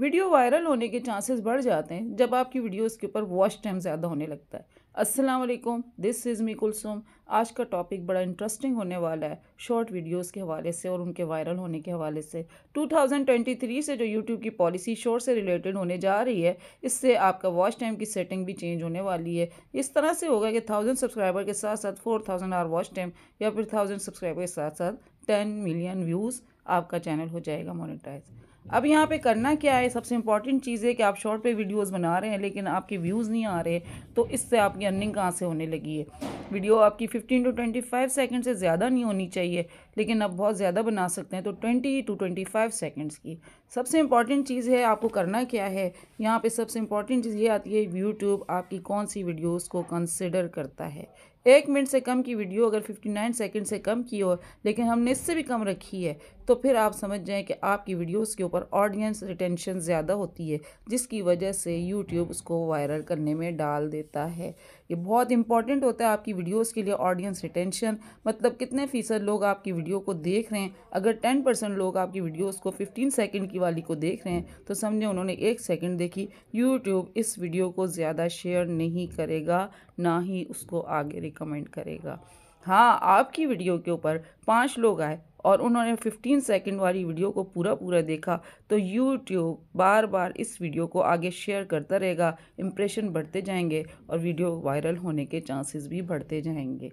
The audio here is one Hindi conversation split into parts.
वीडियो वायरल होने के चांसेस बढ़ जाते हैं जब आपकी वीडियोस के ऊपर वॉच टाइम ज़्यादा होने लगता है अस्सलाम वालेकुम दिस इज़ मी कुलसुम आज का टॉपिक बड़ा इंटरेस्टिंग होने वाला है शॉर्ट वीडियोस के हवाले से और उनके वायरल होने के हवाले से 2023 से जो यूट्यूब की पॉलिसी शॉर्ट से रिलेटेड होने जा रही है इससे आपका वॉच टाइम की सेटिंग भी चेंज होने वाली है इस तरह से होगा कि थाउजेंड सब्सक्राइबर के साथ साथ four thousand or watch time या फिर थाउजेंड सब्सक्राइबर के साथ साथ टेन मिलियन व्यूज़ आपका चैनल हो जाएगा मोनिटाइज अब यहाँ पे करना क्या है सबसे इंपॉर्टेंट चीज़ है कि आप शॉर्ट पे वीडियोस बना रहे हैं लेकिन आपके व्यूज़ नहीं आ रहे तो इससे आपकी अर्निंग कहाँ से होने लगी है वीडियो आपकी 15 टू 25 सेकंड से ज़्यादा नहीं होनी चाहिए लेकिन आप बहुत ज़्यादा बना सकते हैं तो 20 टू 25 सेकंड्स की सबसे इंपॉर्टेंट चीज़ है आपको करना क्या है यहाँ पर सबसे इंपॉर्टेंट चीज़ ये आती है यूट्यूब आपकी कौन सी वीडियोज़ को कंसिडर करता है एक मिनट से कम की वीडियो अगर 59 सेकंड से कम की हो लेकिन हमने इससे भी कम रखी है तो फिर आप समझ जाएं कि आपकी वीडियोस के पर ऑडियंस रिटेंशन ज़्यादा होती है जिसकी वजह से यूट्यूब उसको वायरल करने में डाल देता है ये बहुत इंपॉर्टेंट होता है आपकी वीडियोस के लिए ऑडियंस रिटेंशन मतलब कितने फ़ीसद लोग आपकी वीडियो को देख रहे हैं अगर टेन परसेंट लोग आपकी वीडियोस को फिफ्टीन सेकेंड की वाली को देख रहे हैं तो समझे उन्होंने एक सेकेंड देखी यूट्यूब इस वीडियो को ज़्यादा शेयर नहीं करेगा ना ही उसको आगे रिकमेंड करेगा हाँ आपकी वीडियो के ऊपर पाँच लोग आए और उन्होंने 15 सेकंड वाली वीडियो को पूरा पूरा देखा तो यूट्यूब बार बार इस वीडियो को आगे शेयर करता रहेगा इम्प्रेशन बढ़ते जाएंगे और वीडियो वायरल होने के चांसेस भी बढ़ते जाएंगे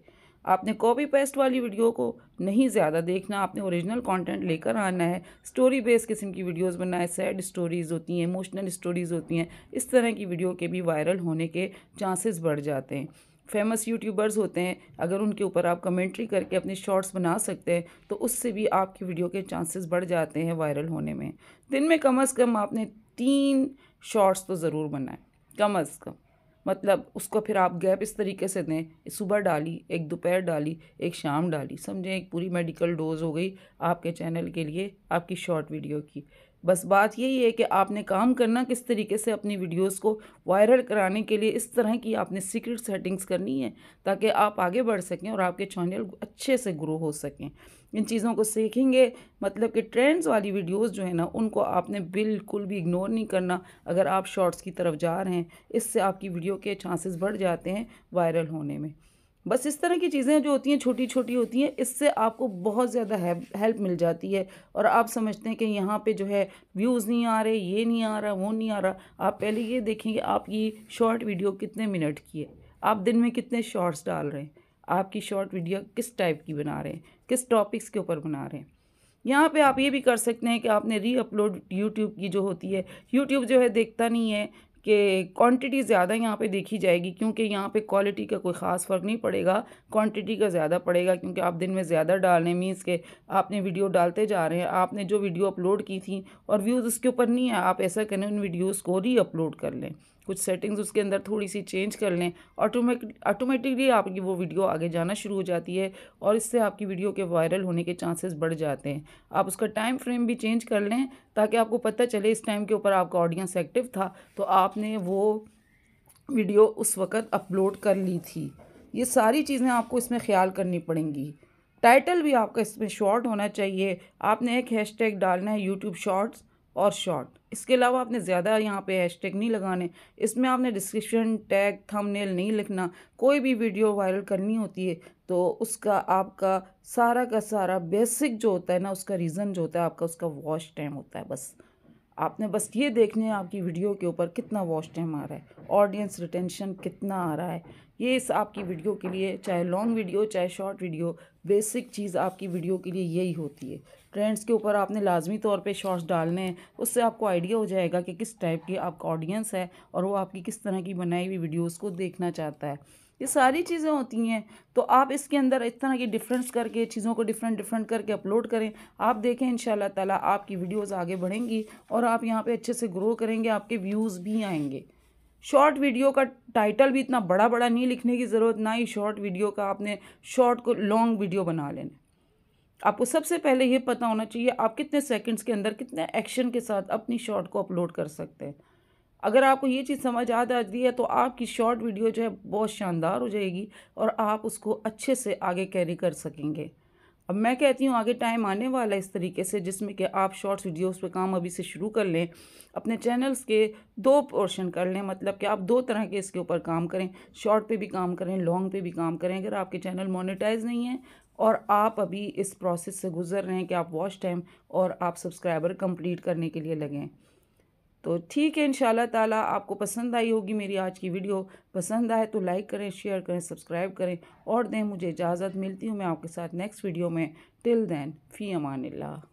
आपने कॉपी पेस्ट वाली वीडियो को नहीं ज़्यादा देखना आपने ओरिजिनल कंटेंट लेकर आना है स्टोरी बेस्ड किस्म की वीडियोस बनाए सैड स्टोरीज़ होती हैं इमोशनल स्टोरीज़ होती हैं इस तरह की वीडियो के भी वायरल होने के चांसेस बढ़ जाते हैं फेमस यूट्यूबर्स होते हैं अगर उनके ऊपर आप कमेंट्री करके अपने शॉर्ट्स बना सकते हैं तो उससे भी आपकी वीडियो के चांसेस बढ़ जाते हैं वायरल होने में दिन में कम अज़ कम आपने तीन शॉर्ट्स तो ज़रूर बनाएं कम अज़ कम मतलब उसको फिर आप गैप इस तरीके से दें सुबह डाली एक दोपहर डाली एक शाम डाली समझें एक पूरी मेडिकल डोज हो गई आपके चैनल के लिए आपकी शॉर्ट वीडियो की बस बात यही है कि आपने काम करना किस तरीके से अपनी वीडियोस को वायरल कराने के लिए इस तरह की आपने सीक्रेट सेटिंग्स करनी है ताकि आप आगे बढ़ सकें और आपके चैनल अच्छे से ग्रो हो सकें इन चीज़ों को सीखेंगे मतलब कि ट्रेंड्स वाली वीडियोस जो है ना उनको आपने बिल्कुल भी इग्नोर नहीं करना अगर आप शॉर्ट्स की तरफ जा रहे हैं इससे आपकी वीडियो के चांसेस बढ़ जाते हैं वायरल होने में बस इस तरह की चीज़ें जो होती हैं छोटी छोटी होती हैं इससे आपको बहुत ज़्यादा हेल्प मिल जाती है और आप समझते हैं कि यहाँ पे जो है व्यूज़ नहीं आ रहे ये नहीं आ रहा वो नहीं आ रहा आप पहले ये देखेंगे आपकी शॉर्ट वीडियो कितने मिनट की है आप दिन में कितने शॉर्ट्स डाल रहे हैं आपकी शॉर्ट वीडियो किस टाइप की बना रहे हैं किस टॉपिक्स के ऊपर बना रहे हैं यहाँ पे आप ये भी कर सकते हैं कि आपने री अपलोड यूट्यूब की जो होती है यूट्यूब जो है देखता नहीं है कि क्वांटिटी ज़्यादा यहाँ पे देखी जाएगी क्योंकि यहाँ पे क्वालिटी का कोई ख़ास फ़र्क नहीं पड़ेगा क्वांटिटी का ज़्यादा पड़ेगा क्योंकि आप दिन में ज़्यादा डाल रहे हैं मीन्स के आपने वीडियो डालते जा रहे हैं आपने जो वीडियो अपलोड की थी और व्यूज़ उसके ऊपर नहीं है आप ऐसा करें उन वीडियोज़ को री अपलोड कर लें कुछ सेटिंग्स उसके अंदर थोड़ी सी चेंज कर लें ऑटोमेटिक ऑटोमेटिकली आपकी वो वीडियो आगे जाना शुरू हो जाती है और इससे आपकी वीडियो के वायरल होने के चांसेस बढ़ जाते हैं आप उसका टाइम फ्रेम भी चेंज कर लें ताकि आपको पता चले इस टाइम के ऊपर आपका ऑडियंस एक्टिव था तो आप आपने वो वीडियो उस वक़्त अपलोड कर ली थी ये सारी चीज़ें आपको इसमें ख्याल करनी पड़ेंगी टाइटल भी आपका इसमें शॉर्ट होना चाहिए आपने एक हैशटैग डालना है यूट्यूब शॉर्ट्स और शॉर्ट इसके अलावा आपने ज़्यादा यहाँ पे हैशटैग नहीं लगाने इसमें आपने डिस्क्रिप्शन टैग थंबनेल नहीं लिखना कोई भी वीडियो वायरल करनी होती है तो उसका आपका सारा का सारा बेसिक जो होता है ना उसका रीज़न जो होता है आपका उसका वॉच टाइम होता है बस आपने बस ये देखने है आपकी वीडियो के ऊपर कितना वॉच टाइम आ रहा है ऑडियंस रिटेंशन कितना आ रहा है ये इस आपकी वीडियो के लिए चाहे लॉन्ग वीडियो चाहे शॉर्ट वीडियो बेसिक चीज़ आपकी वीडियो के लिए यही होती है ट्रेंड्स के ऊपर आपने लाजमी तौर पे शॉर्ट्स डालने हैं उससे आपको आइडिया हो जाएगा कि किस टाइप की आपका ऑडियंस है और वो आपकी किस तरह की बनाई हुई वीडियोज़ को देखना चाहता है ये सारी चीज़ें होती हैं तो आप इसके अंदर इस तरह की डिफरेंस करके चीज़ों को डिफरेंट डिफरेंट करके अपलोड करें आप देखें इन ताला आपकी वीडियोज़ आगे बढ़ेंगी और आप यहाँ पर अच्छे से ग्रो करेंगे आपके व्यूज़ भी आएंगे शॉर्ट वीडियो का टाइटल भी इतना बड़ा बड़ा नहीं लिखने की ज़रूरत ना ही शॉर्ट वीडियो का आपने शॉर्ट को लॉन्ग वीडियो बना लेने आपको सबसे पहले ये पता होना चाहिए आप कितने सेकंड्स के अंदर कितने एक्शन के साथ अपनी शॉर्ट को अपलोड कर सकते हैं अगर आपको ये चीज़ समझ आ जाती है तो आपकी शॉर्ट वीडियो जो है बहुत शानदार हो जाएगी और आप उसको अच्छे से आगे कैरी कर सकेंगे अब मैं कहती हूँ आगे टाइम आने वाला है इस तरीके से जिसमें कि आप शॉर्ट्स वीडियोस पे काम अभी से शुरू कर लें अपने चैनल्स के दो पोर्शन कर लें मतलब कि आप दो तरह के इसके ऊपर काम करें शॉर्ट पे भी काम करें लॉन्ग पे भी काम करें अगर आपके चैनल मोनेटाइज नहीं है और आप अभी इस प्रोसेस से गुजर रहे हैं कि आप वॉच टाइम और आप सब्सक्राइबर कम्प्लीट करने के लिए लगें तो ठीक है इन ताला आपको पसंद आई होगी मेरी आज की वीडियो पसंद आए तो लाइक करें शेयर करें सब्सक्राइब करें और दें मुझे इजाज़त मिलती हूँ मैं आपके साथ नेक्स्ट वीडियो में टिल देन फ़ी अमान ला